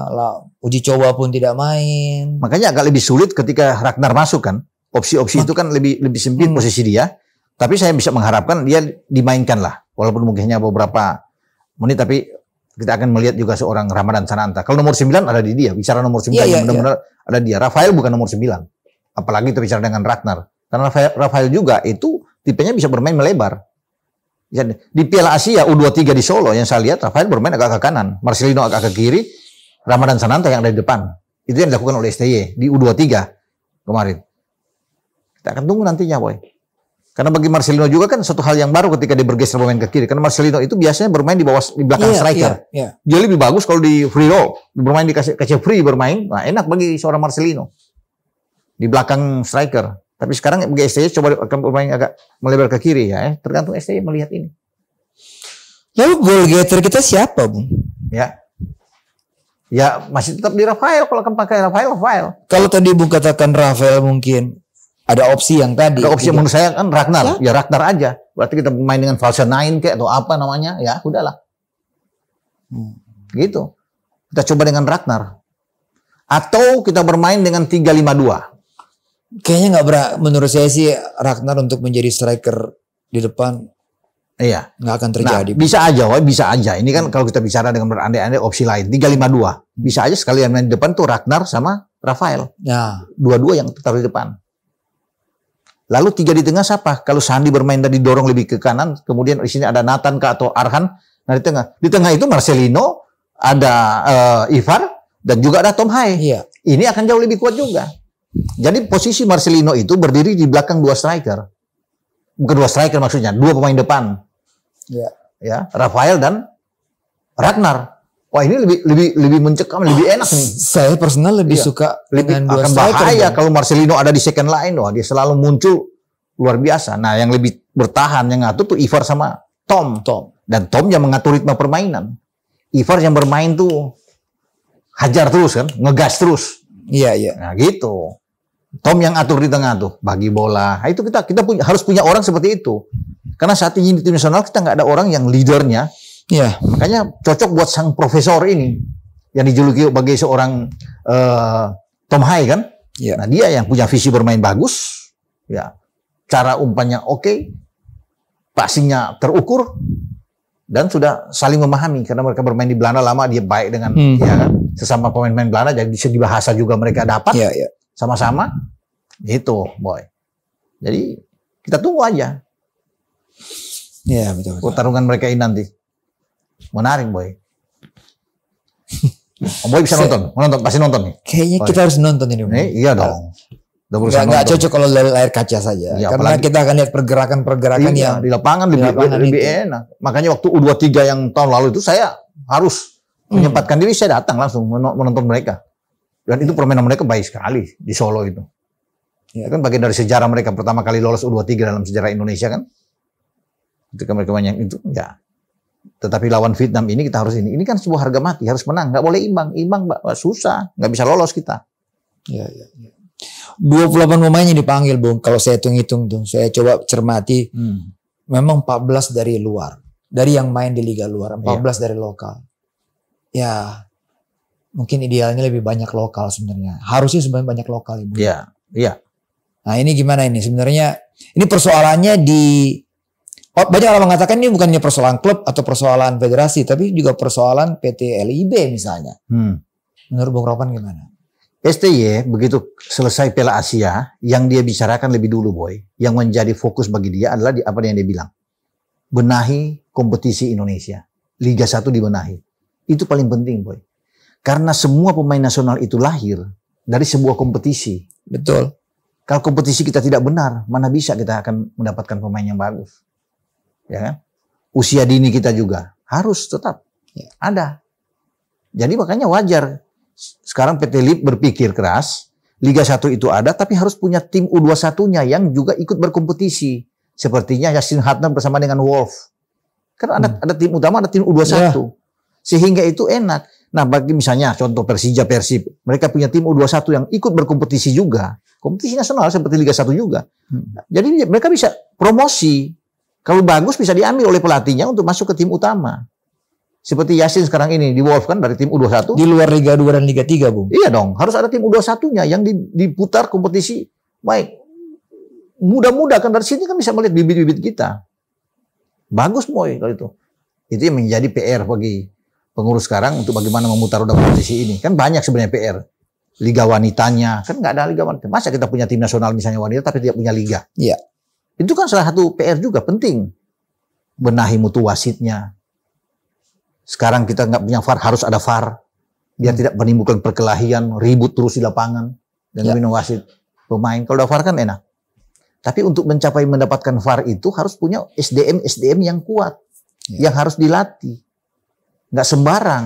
Speaker 2: lah, uji coba pun tidak
Speaker 1: main. Makanya agak lebih sulit ketika Ragnar masuk kan. Opsi-opsi itu kan lebih lebih sempit hmm. posisi dia. Tapi saya bisa mengharapkan dia dimainkan lah. Walaupun mungkin hanya beberapa menit tapi kita akan melihat juga seorang Ramadan Sananta. Kalau nomor 9 ada di dia, bicara nomor 9 ya, ya, benar-benar ya. ada dia. Rafael bukan nomor 9. Apalagi terbicara dengan Ragnar. Karena Rafael juga itu tipenya bisa bermain melebar. Di Piala Asia U23 di Solo yang saya lihat Rafael bermain agak ke kanan, Marcelino agak ke kiri, Ramadan Sananta yang ada di depan. Itu yang dilakukan oleh STY di U23 kemarin. Kita akan tunggu nantinya, boy. Karena bagi Marcelino juga kan satu hal yang baru ketika dia bergeser bermain ke kiri. Karena Marcelino itu biasanya bermain di bawah di belakang yeah, striker. Yeah, yeah. Dia lebih bagus kalau di free roll, bermain di kasih free bermain. Nah, enak bagi seorang Marcelino. Di belakang striker. Tapi sekarang STY coba bermain agak melebar ke kiri ya, eh. tergantung STY melihat ini. Lalu goal getter kita siapa, bu? Ya. Ya, masih tetap di Rafael kalau akan pakai Rafael, Rafael. Kalau tadi Bung katakan Rafael mungkin ada opsi yang tadi. Ada opsi gitu ya. menurut saya kan ya. Ragnar, ya, ya Ragnar aja. Berarti kita main dengan false nine kayak atau apa namanya, ya udahlah. Hmm. Gitu. Kita coba dengan Ragnar. Atau kita bermain dengan 352 kayaknya nggak berat menurut saya sih Ragnar
Speaker 2: untuk menjadi striker di depan iya nggak akan nah, terjadi nah,
Speaker 1: bisa aja woy, bisa aja ini kan hmm. kalau kita bicara dengan berandai-andai opsi lain 352 hmm. bisa aja sekalian main di depan tuh Ragnar sama Rafael ya dua-dua yang tetap di depan lalu tiga di tengah siapa kalau Sandi bermain tadi dorong lebih ke kanan kemudian di sini ada Nathan ke atau Arhan nah di tengah di tengah itu Marcelino ada uh, Ivar dan juga ada Tom Hai iya. ini akan jauh lebih kuat juga jadi posisi Marcelino itu berdiri di belakang dua striker. Bukan dua striker maksudnya, dua pemain depan. Ya. Ya, Rafael dan Ragnar. Wah ini lebih lebih lebih mencekam, lebih ah, enak nih. Saya personal lebih ya. suka lebih dengan dua akan striker. Bahaya kalau Marcelino ada di second line, wah dia selalu muncul luar biasa. Nah yang lebih bertahan yang ngatur tuh Ivar sama Tom. Tom. Dan Tom yang mengatur ritme permainan. Ivar yang bermain tuh hajar terus kan, ngegas terus. Iya iya. Nah gitu. Tom yang atur di tengah tuh, bagi bola. Nah, itu kita kita punya, harus punya orang seperti itu. Karena saat ini di tim nasional kita nggak ada orang yang leadernya. Iya. Yeah. Makanya cocok buat sang profesor ini yang dijuluki sebagai seorang uh, Tom Hai kan. Yeah. Nah dia yang punya visi bermain bagus, ya cara umpannya oke, okay, passingnya terukur, dan sudah saling memahami karena mereka bermain di Belanda lama dia baik dengan hmm. ya sesama pemain-pemain Belanda jadi bisa bahasa juga mereka dapat. Yeah, yeah sama-sama itu boy jadi kita tunggu aja ya betul, betul. pertarungan oh, mereka ini nanti menarik boy [LAUGHS] Om oh, Boy bisa Se nonton, nonton pasti nonton nih. Kayaknya boy. kita harus
Speaker 2: nonton ini. Eh, iya
Speaker 1: dong. Udah nggak cocok kalau dari layar kaca saja. Ya, Karena apalagi, kita akan lihat pergerakan-pergerakan iya, yang di lapangan, di lapangan lebih, lebih, enak. Makanya waktu U23 yang tahun lalu itu saya harus hmm. menyempatkan diri saya datang langsung menonton mereka. Dan itu permainan mereka baik sekali di Solo itu. Ya kan bagian dari sejarah mereka pertama kali lolos U23 dalam sejarah Indonesia kan. Ketika mereka banyak itu ya. Tetapi lawan Vietnam ini kita harus ini. Ini kan sebuah harga mati, harus menang, nggak boleh imbang. Imbang mbak, susah, nggak bisa lolos kita.
Speaker 2: Ya, ya, ya. 28 pemain yang dipanggil Bung kalau saya hitung-hitung tuh saya coba cermati hmm. memang 14 dari luar dari yang main di liga luar 14 ya. dari lokal ya mungkin idealnya lebih banyak lokal sebenarnya. Harusnya sebenarnya banyak lokal ibu. Iya, iya. Nah ini gimana ini sebenarnya? Ini persoalannya di oh, banyak orang mengatakan ini bukannya persoalan klub atau persoalan federasi, tapi juga persoalan PT LIB misalnya. Hmm. Menurut Bung Ropan gimana?
Speaker 1: STY begitu selesai Piala Asia yang dia bicarakan lebih dulu boy, yang menjadi fokus bagi dia adalah di apa yang dia bilang, benahi kompetisi Indonesia, Liga 1 dibenahi, itu paling penting boy. Karena semua pemain nasional itu lahir dari sebuah kompetisi. Betul. Kalau kompetisi kita tidak benar, mana bisa kita akan mendapatkan pemain yang bagus, ya kan? Usia dini kita juga harus tetap ya. ada. Jadi makanya wajar sekarang PT Lip berpikir keras, Liga 1 itu ada, tapi harus punya tim U21-nya yang juga ikut berkompetisi. Sepertinya Yasin Hartner bersama dengan Wolf. Karena ada, hmm. ada tim utama, ada tim U21. Ya. Sehingga itu enak. Nah, bagi misalnya contoh Persija, Persib, mereka punya tim U21 yang ikut berkompetisi juga, kompetisi nasional seperti Liga 1 juga. Hmm. Jadi mereka bisa promosi. Kalau bagus bisa diambil oleh pelatihnya untuk masuk ke tim utama. Seperti Yasin sekarang ini di Wolf kan dari tim U21. Di luar Liga 2 dan Liga 3, bu? Iya dong, harus ada tim U21-nya yang diputar kompetisi baik. muda-muda kan dari sini kan bisa melihat bibit-bibit kita. Bagus boy kalau itu. Itu yang menjadi PR bagi pengurus sekarang untuk bagaimana memutar roda kompetisi ini. Kan banyak sebenarnya PR. Liga wanitanya, kan nggak ada liga wanita. Masa kita punya tim nasional misalnya wanita tapi tidak punya liga? Iya. Itu kan salah satu PR juga penting. Benahi mutu wasitnya. Sekarang kita nggak punya VAR, harus ada VAR. Biar hmm. tidak menimbulkan perkelahian, ribut terus di lapangan. Dan ya. wasit pemain. Kalau ada VAR kan enak. Tapi untuk mencapai mendapatkan VAR itu harus punya SDM-SDM yang kuat. Ya. Yang harus dilatih nggak sembarang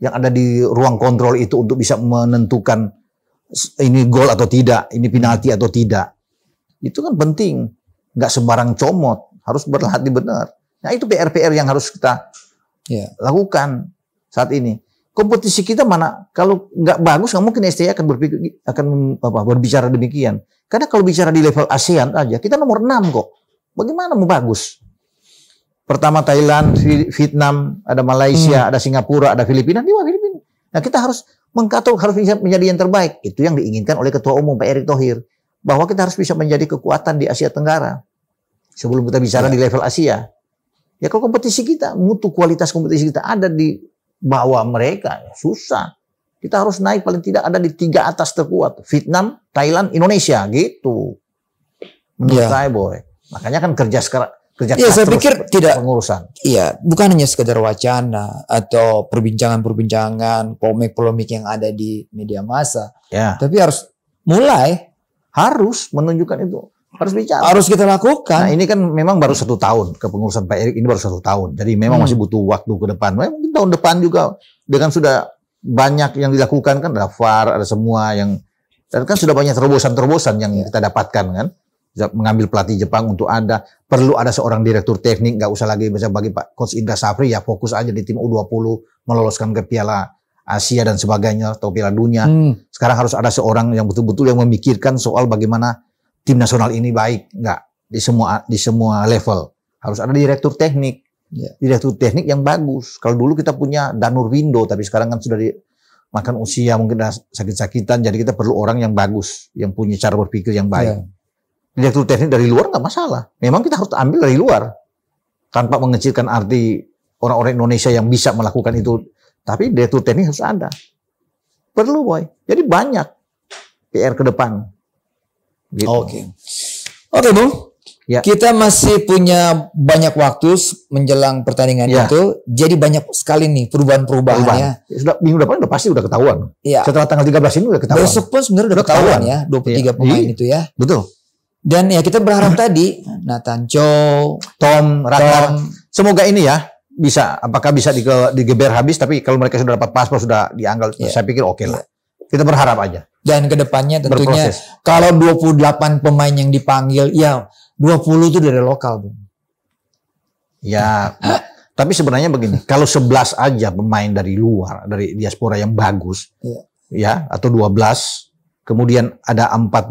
Speaker 1: yang ada di ruang kontrol itu untuk bisa menentukan ini gol atau tidak, ini penalti atau tidak. Itu kan penting. Nggak sembarang comot, harus berlatih benar. Nah itu PR-PR yang harus kita yeah. lakukan saat ini. Kompetisi kita mana kalau nggak bagus nggak mungkin STI akan berpikir akan apa, berbicara demikian. Karena kalau bicara di level ASEAN aja kita nomor 6 kok. Bagaimana mau bagus? Pertama Thailand, Vietnam, ada Malaysia, hmm. ada Singapura, ada Filipina. Di Filipina. Nah kita harus mengkatuk harus bisa menjadi yang terbaik. Itu yang diinginkan oleh Ketua Umum Pak Erick Thohir bahwa kita harus bisa menjadi kekuatan di Asia Tenggara. Sebelum kita bicara ya. di level Asia, ya kalau kompetisi kita mutu kualitas kompetisi kita ada di bawah mereka susah. Kita harus naik paling tidak ada di tiga atas terkuat Vietnam, Thailand, Indonesia gitu. Menurut ya. saya boy. Makanya kan kerja sekarang kerja ya, saya pikir tidak pengurusan. Iya, bukan hanya sekedar wacana
Speaker 2: atau perbincangan-perbincangan, polemik-polemik yang ada di media massa.
Speaker 1: Ya. Tapi harus mulai harus menunjukkan itu harus bicara. Harus kita lakukan. Nah, ini kan memang baru satu tahun kepengurusan Pak Erik ini baru satu tahun. Jadi memang hmm. masih butuh waktu ke depan. Mungkin tahun depan juga dengan sudah banyak yang dilakukan kan ada VAR, ada semua yang dan kan sudah banyak terobosan-terobosan yang ya. kita dapatkan kan mengambil pelatih Jepang untuk Anda. Perlu ada seorang direktur teknik, nggak usah lagi bisa bagi Pak Coach Indra Safri ya fokus aja di tim U20 meloloskan ke Piala Asia dan sebagainya atau Piala Dunia. Hmm. Sekarang harus ada seorang yang betul-betul yang memikirkan soal bagaimana tim nasional ini baik, nggak di semua di semua level. Harus ada direktur teknik, yeah. direktur teknik yang bagus. Kalau dulu kita punya Danur Window, tapi sekarang kan sudah di makan usia mungkin sakit-sakitan, jadi kita perlu orang yang bagus, yang punya cara berpikir yang baik. Yeah direktur teknik dari luar nggak masalah. Memang kita harus ambil dari luar tanpa mengecilkan arti orang-orang Indonesia yang bisa melakukan itu. Tapi direktur teknik harus ada. Perlu boy. Jadi banyak PR ke depan. Gitu. Oke. Okay. Oke okay, bu. Ya.
Speaker 2: Kita masih punya banyak waktu menjelang pertandingan ya. itu. Jadi banyak sekali nih perubahan-perubahan ya. ya. Sudah minggu depan udah pasti udah ketahuan. Ya. Setelah tanggal 13 ini udah ketahuan. Besok pun sebenarnya udah, ketahuan, ketahuan ya 23 ya. pemain Iyi. itu ya. Betul. Dan ya kita berharap [CLEARS THROAT] tadi Nathan
Speaker 1: Cho, Tom, Ratan. Semoga ini ya bisa apakah bisa digeber habis tapi kalau mereka sudah dapat paspor sudah dianggap yeah. saya pikir oke okay lah. Iya. Kita berharap aja. Dan kedepannya tentunya Berproses. kalau 28 pemain yang dipanggil ya 20
Speaker 2: itu dari lokal, Bung.
Speaker 1: Ya, [CLEARS THROAT] tapi sebenarnya begini, kalau 11 aja pemain dari luar, dari diaspora yang bagus, yeah. ya atau 12, kemudian ada 14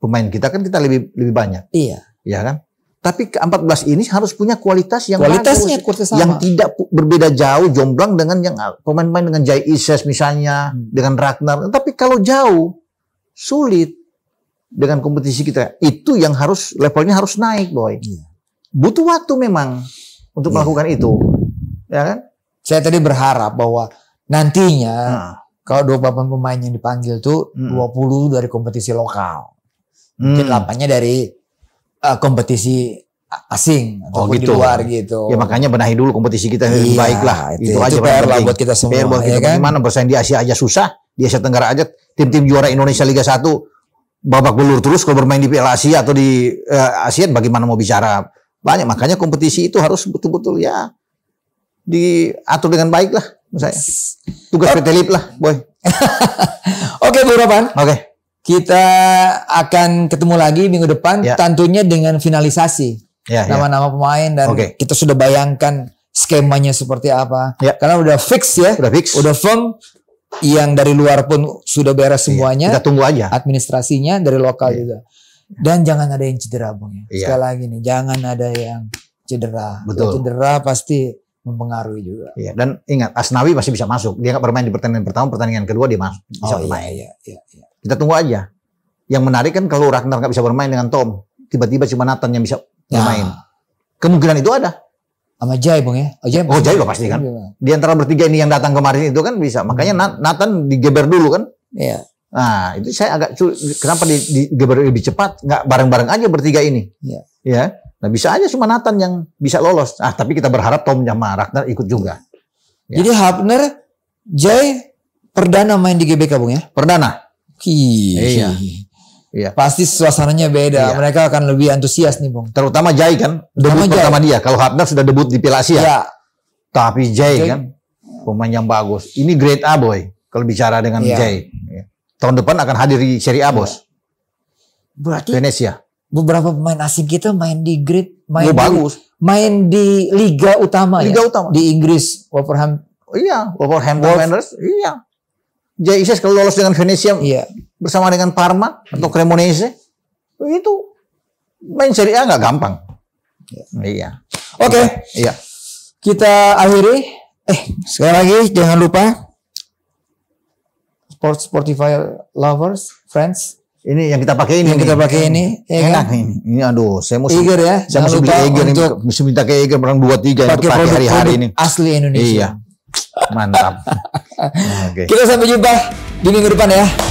Speaker 1: pemain kita kan kita lebih lebih banyak. Iya. ya kan? Tapi ke-14 ini harus punya kualitas yang kualitasnya bagus, kualitas sama. yang tidak berbeda jauh jomblang dengan yang ah, pemain-pemain dengan Jai Ises misalnya, hmm. dengan Ragnar. Tapi kalau jauh sulit dengan kompetisi kita. Itu yang harus levelnya harus naik, boy. Iya. Butuh waktu memang untuk iya. melakukan itu. Ya kan?
Speaker 2: Saya tadi berharap bahwa nantinya nah. kalau 28 pemain yang dipanggil tuh hmm. 20 dari kompetisi lokal mungkin hmm. lapangnya dari uh,
Speaker 1: kompetisi asing atau oh, gitu. di luar gitu. Ya makanya benahi dulu kompetisi kita yang iya, Itu, itu, aja itu PR lah buat kita semua. PR buat ya kita ya kan? Gimana bersaing di Asia aja susah, di Asia Tenggara aja tim-tim juara Indonesia Liga 1 babak belur terus kalau bermain di Piala Asia atau di uh, eh, Asia bagaimana mau bicara banyak makanya kompetisi itu harus betul-betul ya diatur dengan baik lah misalnya tugas oh. PT Lip lah boy [LAUGHS] oke okay,
Speaker 2: Bu Rapan. oke okay. Kita akan ketemu lagi minggu depan ya. tentunya dengan finalisasi ya, ya. nama-nama ya. pemain dan okay. kita sudah bayangkan skemanya seperti apa. Ya. Karena udah fix ya. Udah fix. Udah firm yang dari luar pun sudah beres iya. semuanya. Kita tunggu aja administrasinya dari lokal ya. juga. Dan jangan ada yang cedera, Bung. Ya. Iya. Sekali lagi nih, jangan ada yang cedera. Betul. Ya, cedera pasti mempengaruhi juga.
Speaker 1: Iya, dan ingat Asnawi pasti bisa masuk. Dia nggak bermain di pertandingan pertama, pertandingan kedua dia masuk, bisa oh, iya, bermain. Iya, iya, iya. Kita tunggu aja. Yang menarik kan kalau Ragnar nggak bisa bermain dengan Tom, tiba-tiba cuma Nathan yang bisa ya. bermain. Kemungkinan itu ada. Sama Jai bang ya? Oh Jai, oh, Jai loh pasti kan. Iya. Di antara bertiga ini yang datang kemarin itu kan bisa. Makanya hmm. Nathan digeber dulu kan. Iya. Nah itu saya agak kenapa digeber lebih cepat? Nggak bareng-bareng aja bertiga ini. Iya. Ya. Nah bisa aja cuma Nathan yang bisa lolos. Ah tapi kita berharap Tom sama Ragnar ikut juga. Ya. Jadi Hapner Jai perdana main di GBK bung ya? Perdana. Iya. Iya.
Speaker 2: Pasti suasananya beda. Iya. Mereka akan lebih antusias nih,
Speaker 1: Bung. Terutama Jai kan, debut Jai. pertama dia. Kalau Hartner sudah debut di Piala Asia. Iya. Tapi Jai, Jai kan pemain yang bagus. Ini Great A, boy. Kalau bicara dengan iya. Jai. Iya. Tahun depan akan hadir di Serie A, iya. Bos. Berarti Venesia. Beberapa pemain asing
Speaker 2: kita main di Great, main oh, di, bagus. Main di liga utama liga ya. Liga utama. Di Inggris,
Speaker 1: Wolverhampton. Oh, iya, Wolverhampton Wolf, Iya. JIS kalau lolos dengan Venezia iya. bersama dengan Parma atau hmm. Cremonese itu main Serie A nggak gampang. Iya. iya. Oke. Okay. Iya. Kita akhiri.
Speaker 2: Eh sekali lagi jangan lupa Sport Sportify
Speaker 1: lovers, friends. Ini yang kita pakai ini. Yang kita pakai ini. Iya enak, Enak kan? ini. Ini aduh, saya mesti. Eager ya. Saya mesti beli Eager. Mesti minta ke Eager barang dua tiga pakai hari-hari ini. Asli Indonesia. Iya. Mantap. [LAUGHS] okay. Kita sampai jumpa di minggu depan ya.